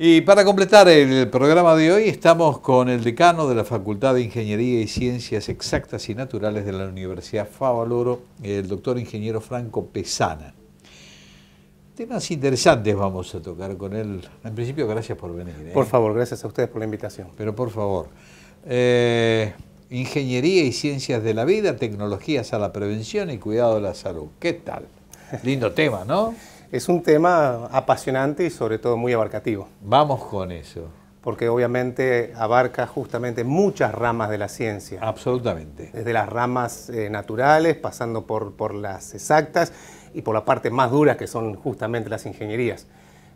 Y para completar el programa de hoy estamos con el decano de la Facultad de Ingeniería y Ciencias Exactas y Naturales de la Universidad Favaloro, el doctor ingeniero Franco Pesana. Temas interesantes vamos a tocar con él. En principio, gracias por venir. ¿eh? Por favor, gracias a ustedes por la invitación. Pero por favor, eh, Ingeniería y Ciencias de la Vida, Tecnologías a la Prevención y Cuidado de la Salud. ¿Qué tal? Lindo tema, ¿no? Es un tema apasionante y sobre todo muy abarcativo. Vamos con eso. Porque obviamente abarca justamente muchas ramas de la ciencia. Absolutamente. Desde las ramas eh, naturales, pasando por, por las exactas y por la parte más dura que son justamente las ingenierías.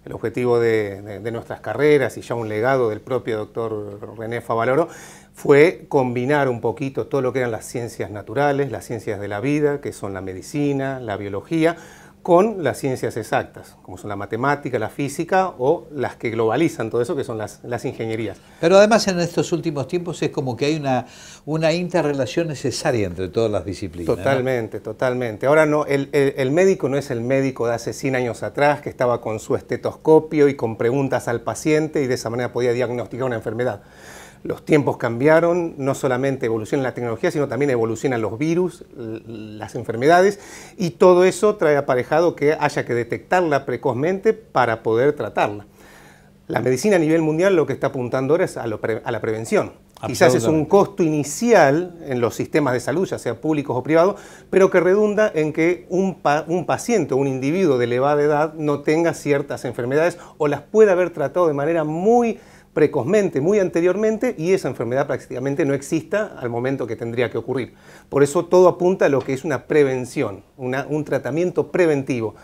El objetivo de, de nuestras carreras y ya un legado del propio doctor René Favaloro fue combinar un poquito todo lo que eran las ciencias naturales, las ciencias de la vida, que son la medicina, la biología, con las ciencias exactas, como son la matemática, la física o las que globalizan todo eso, que son las, ingenierías. Pero además en estos últimos tiempos es como que hay una, una interrelación necesaria entre todas las disciplinas. Totalmente, totalmente. Ahora no, el, el, médico no es el médico de hace 100 años atrás, que estaba con su estetoscopio y con preguntas al paciente y de esa manera podía diagnosticar una enfermedad. Los tiempos cambiaron, no solamente evoluciona la tecnología, sino también evolucionan los virus, las enfermedades, y todo eso trae aparejado que haya que detectarla precozmente para poder tratarla. La medicina a nivel mundial lo que está apuntando ahora es a, la prevención. Quizás es un costo inicial en los sistemas de salud, ya sea públicos o privados, pero que redunda en que un, un paciente o un individuo de elevada edad no tenga ciertas enfermedades o las pueda haber tratado de manera muy precozmente, muy anteriormente, y esa enfermedad prácticamente no exista al momento que tendría que ocurrir. Por eso todo apunta a lo que es una prevención, un tratamiento preventivo,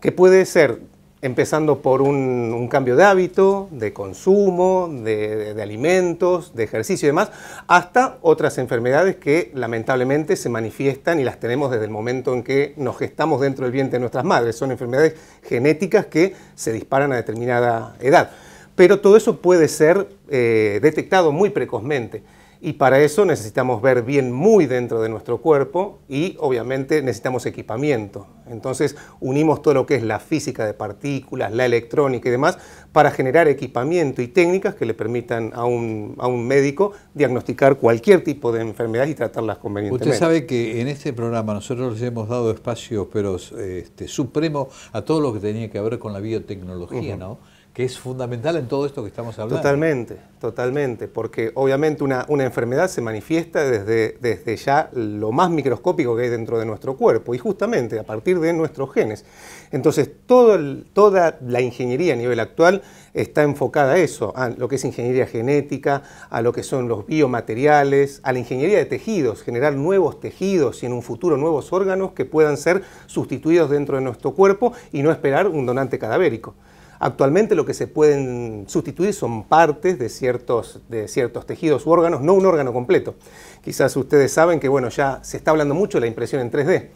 que puede ser empezando por un, cambio de hábito, de consumo, de, de, alimentos, de ejercicio y demás, hasta otras enfermedades que lamentablemente se manifiestan y las tenemos desde el momento en que nos gestamos dentro del vientre de nuestras madres. Son enfermedades genéticas que se disparan a determinada edad. Pero todo eso puede ser eh, detectado muy precozmente y para eso necesitamos ver bien muy dentro de nuestro cuerpo y obviamente necesitamos equipamiento. Entonces unimos todo lo que es la física de partículas, la electrónica y demás para generar equipamiento y técnicas que le permitan a un, médico diagnosticar cualquier tipo de enfermedad y tratarlas convenientemente. Usted sabe que en este programa nosotros les hemos dado espacio, pero este, supremo, a todo lo que tenía que ver con la biotecnología, ¿no? que es fundamental en todo esto que estamos hablando. Totalmente, totalmente, porque obviamente una, enfermedad se manifiesta desde, desde ya lo más microscópico que hay dentro de nuestro cuerpo y justamente a partir de nuestros genes. Entonces, toda la ingeniería a nivel actual está enfocada a eso, a lo que es ingeniería genética, a lo que son los biomateriales, a la ingeniería de tejidos, generar nuevos tejidos y en un futuro nuevos órganos que puedan ser sustituidos dentro de nuestro cuerpo y no esperar un donante cadavérico. Actualmente lo que se pueden sustituir son partes de ciertos, de ciertos tejidos u órganos, no un órgano completo. Quizás ustedes saben que bueno, ya se está hablando mucho de la impresión en 3D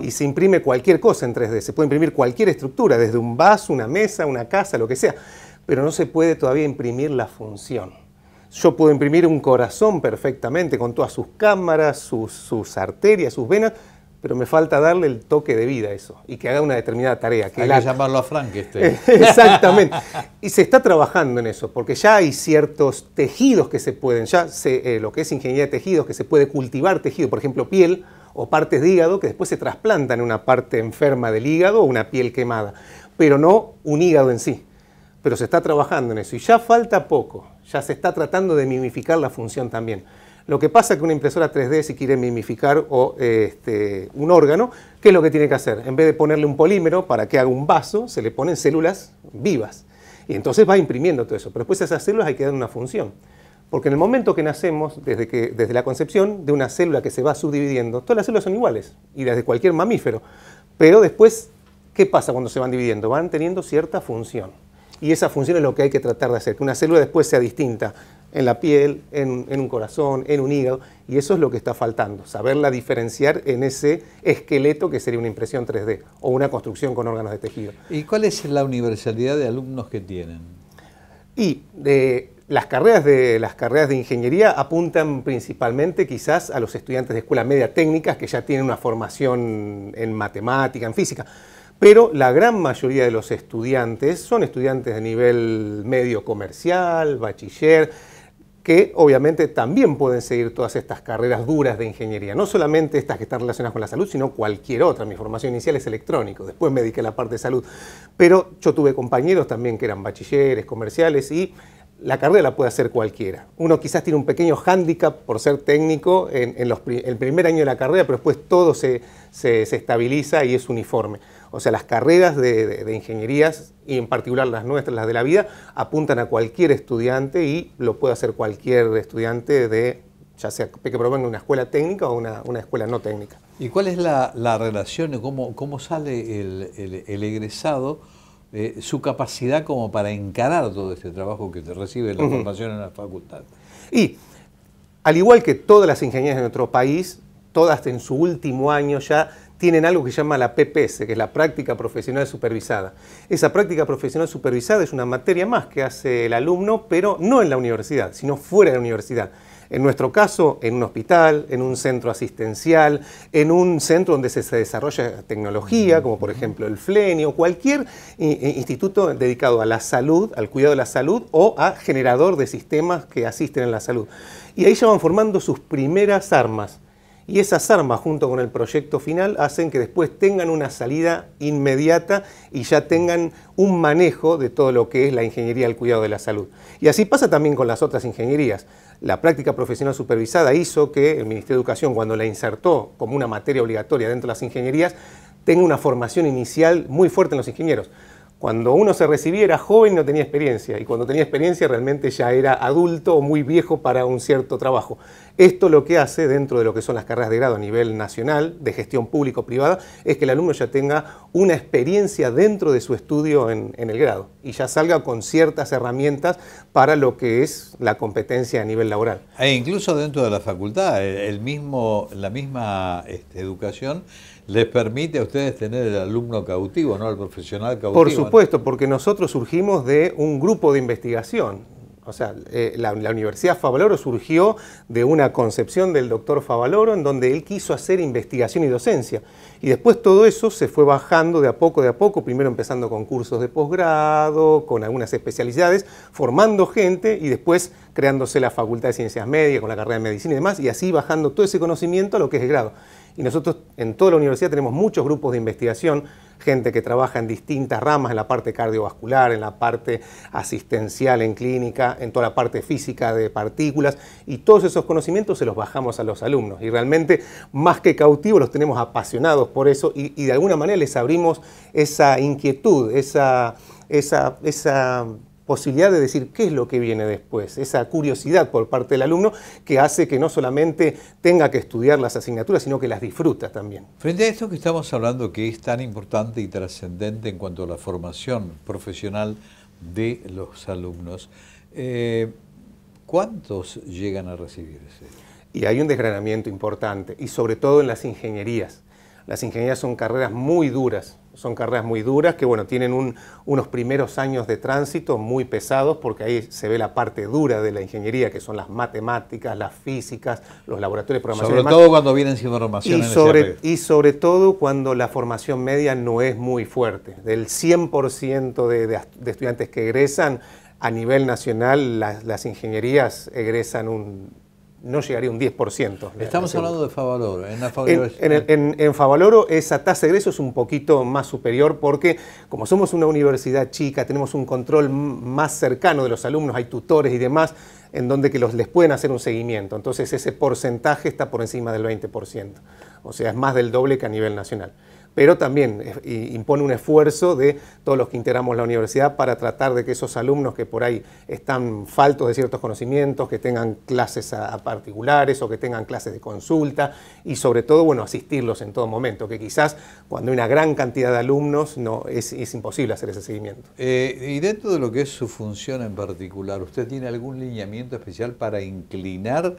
y se imprime cualquier cosa en 3D, se puede imprimir cualquier estructura, desde un vaso, una mesa, una casa, lo que sea, pero no se puede todavía imprimir la función. Yo puedo imprimir un corazón perfectamente con todas sus cámaras, sus arterias, sus venas, pero me falta darle el toque de vida a eso y que haga una determinada tarea. Que Hay que llamarlo a Frank este. Exactamente. Y se está trabajando en eso, porque ya hay ciertos tejidos que se pueden, ya eh, lo que es ingeniería de tejidos, que se puede cultivar tejido, por ejemplo, piel o partes de hígado que después se trasplantan en una parte enferma del hígado o una piel quemada, pero no un hígado en sí. Pero se está trabajando en eso y ya falta poco ya se está tratando de mimificar la función también. Lo que pasa es que una impresora 3D, si quiere mimificar este, un órgano, ¿qué es lo que tiene que hacer? En vez de ponerle un polímero para que haga un vaso, se le ponen células vivas. Y entonces va imprimiendo todo eso. Pero después esas células hay que dar una función. Porque en el momento que nacemos, desde, que, desde la concepción de una célula que se va subdividiendo, todas las células son iguales, y las de cualquier mamífero. Pero después, ¿qué pasa cuando se van dividiendo? Van teniendo cierta función. Y esa función es lo que hay que tratar de hacer, que una célula después sea distinta en la piel, en, un corazón, en un hígado, y eso es lo que está faltando, saberla diferenciar en ese esqueleto que sería una impresión 3D o una construcción con órganos de tejido. ¿Y cuál es la universalidad de alumnos que tienen? Y de, eh, las, carreras de, las carreras de ingeniería apuntan principalmente quizás a los estudiantes de escuela media técnicas que ya tienen una formación en matemática, en física pero la gran mayoría de los estudiantes son estudiantes de nivel medio comercial, bachiller, que obviamente también pueden seguir todas estas carreras duras de ingeniería, no solamente estas que están relacionadas con la salud, sino cualquier otra. Mi formación inicial es electrónico, después me dediqué a la parte de salud, pero yo tuve compañeros también que eran bachilleres, comerciales y la carrera la puede hacer cualquiera. Uno quizás tiene un pequeño hándicap por ser técnico en, los, el primer año de la carrera, pero después todo se, se, estabiliza y es uniforme. O sea, las carreras de, de, ingenierías, y en particular las nuestras, las de la vida, apuntan a cualquier estudiante y lo puede hacer cualquier estudiante de ya sea que provenga una escuela técnica o una, una escuela no técnica. ¿Y cuál es la, relación, cómo, cómo sale el egresado? Eh, su capacidad como para encarar todo este trabajo que te recibe la formación en la facultad. Y, al igual que todas las ingenierías de nuestro país, todas en su último año ya tienen algo que se llama la PPS, que es la práctica profesional supervisada. Esa práctica profesional supervisada es una materia más que hace el alumno, pero no en la universidad, sino fuera de la universidad. En nuestro caso, en un hospital, en un centro asistencial, en un centro donde se desarrolla tecnología, como por ejemplo el FLENI o cualquier instituto dedicado a la salud, al cuidado de la salud o a generador de sistemas que asisten a la salud. Y ahí ya van formando sus primeras armas y esas armas junto con el proyecto final hacen que después tengan una salida inmediata y ya tengan un manejo de todo lo que es la ingeniería del cuidado de la salud. Y así pasa también con las otras ingenierías. La práctica profesional supervisada hizo que el Ministerio de Educación, cuando la insertó como una materia obligatoria dentro de las ingenierías, tenga una formación inicial muy fuerte en los ingenieros. Cuando uno se recibía era joven no tenía experiencia, y cuando tenía experiencia realmente ya era adulto o muy viejo para un cierto trabajo. Esto lo que hace dentro de lo que son las carreras de grado a nivel nacional de gestión público-privada es que el alumno ya tenga una experiencia dentro de su estudio en, el grado y ya salga con ciertas herramientas para lo que es la competencia a nivel laboral. E incluso dentro de la facultad, el mismo, la misma este, educación les permite a ustedes tener el alumno cautivo, no al profesional cautivo. Por supuesto, porque nosotros surgimos de un grupo de investigación o sea, eh, la, Universidad Favaloro surgió de una concepción del doctor Favaloro en donde él quiso hacer investigación y docencia. Y después todo eso se fue bajando de a poco, de a poco, primero empezando con cursos de posgrado, con algunas especialidades, formando gente y después creándose la Facultad de Ciencias Medias con la carrera de Medicina y demás, y así bajando todo ese conocimiento a lo que es el grado y nosotros en toda la universidad tenemos muchos grupos de investigación, gente que trabaja en distintas ramas, en la parte cardiovascular, en la parte asistencial en clínica, en toda la parte física de partículas, y todos esos conocimientos se los bajamos a los alumnos. Y realmente, más que cautivos, los tenemos apasionados por eso y, de alguna manera les abrimos esa inquietud, esa, esa, esa posibilidad de decir qué es lo que viene después, esa curiosidad por parte del alumno que hace que no solamente tenga que estudiar las asignaturas, sino que las disfruta también. Frente a esto que estamos hablando que es tan importante y trascendente en cuanto a la formación profesional de los alumnos, eh, ¿cuántos llegan a recibir ese? Y hay un desgranamiento importante, y sobre todo en las ingenierías. Las ingenierías son carreras muy duras, son carreras muy duras que bueno, tienen unos primeros años de tránsito muy pesados porque ahí se ve la parte dura de la ingeniería, que son las matemáticas, las físicas, los laboratorios de programación. Sobre todo cuando vienen siendo formación. Y, sobre, y sobre todo cuando la formación media no es muy fuerte. Del 100% de, de estudiantes que egresan, a nivel nacional las ingenierías egresan un no llegaría un 10%. Estamos hablando de Favaloro. En, Favaloro Favaloro esa tasa de egreso es un poquito más superior porque como somos una universidad chica, tenemos un control más cercano de los alumnos, hay tutores y demás, en donde que los, les pueden hacer un seguimiento. Entonces ese porcentaje está por encima del 20% o sea, es más del doble que a nivel nacional. Pero también eh, impone un esfuerzo de todos los que integramos la universidad para tratar de que esos alumnos que por ahí están faltos de ciertos conocimientos, que tengan clases a, particulares o que tengan clases de consulta y sobre todo, bueno, asistirlos en todo momento, que quizás cuando hay una gran cantidad de alumnos no es, imposible hacer ese seguimiento. Eh, y dentro de lo que es su función en particular, ¿usted tiene algún lineamiento especial para inclinar?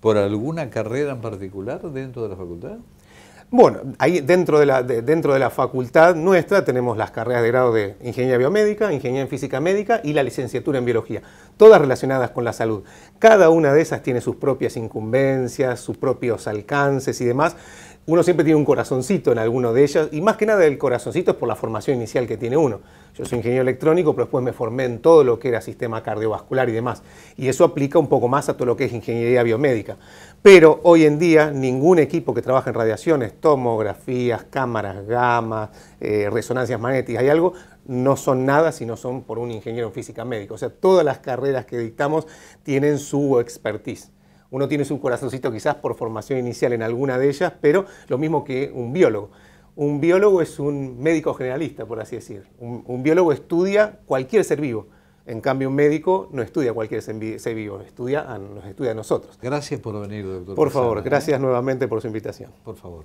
por alguna carrera en particular dentro de la facultad? Bueno, ahí dentro de, la, dentro de la facultad nuestra tenemos las carreras de grado de Ingeniería Biomédica, Ingeniería en Física Médica y la licenciatura en Biología todas relacionadas con la salud. Cada una de esas tiene sus propias incumbencias, sus propios alcances y demás. Uno siempre tiene un corazoncito en alguno de ellas, y más que nada el corazoncito es por la formación inicial que tiene uno. Yo soy ingeniero electrónico, pero después me formé en todo lo que era sistema cardiovascular y demás. Y eso aplica un poco más a todo lo que es ingeniería biomédica. Pero hoy en día ningún equipo que trabaja en radiaciones, tomografías, cámaras, gamas, eh, resonancias magnéticas y algo, no son nada si no son por un ingeniero en física médica. O sea, todas las carreras que dictamos tienen su expertise. Uno tiene su corazoncito quizás por formación inicial en alguna de ellas, pero lo mismo que un biólogo. Un biólogo es un médico generalista, por así decir. Un, biólogo estudia cualquier ser vivo. En cambio, un médico no estudia cualquier ser vivo, estudia a, nos estudia a nosotros. Gracias por venir, doctor. Por favor, ¿eh? gracias nuevamente por su invitación. Por favor.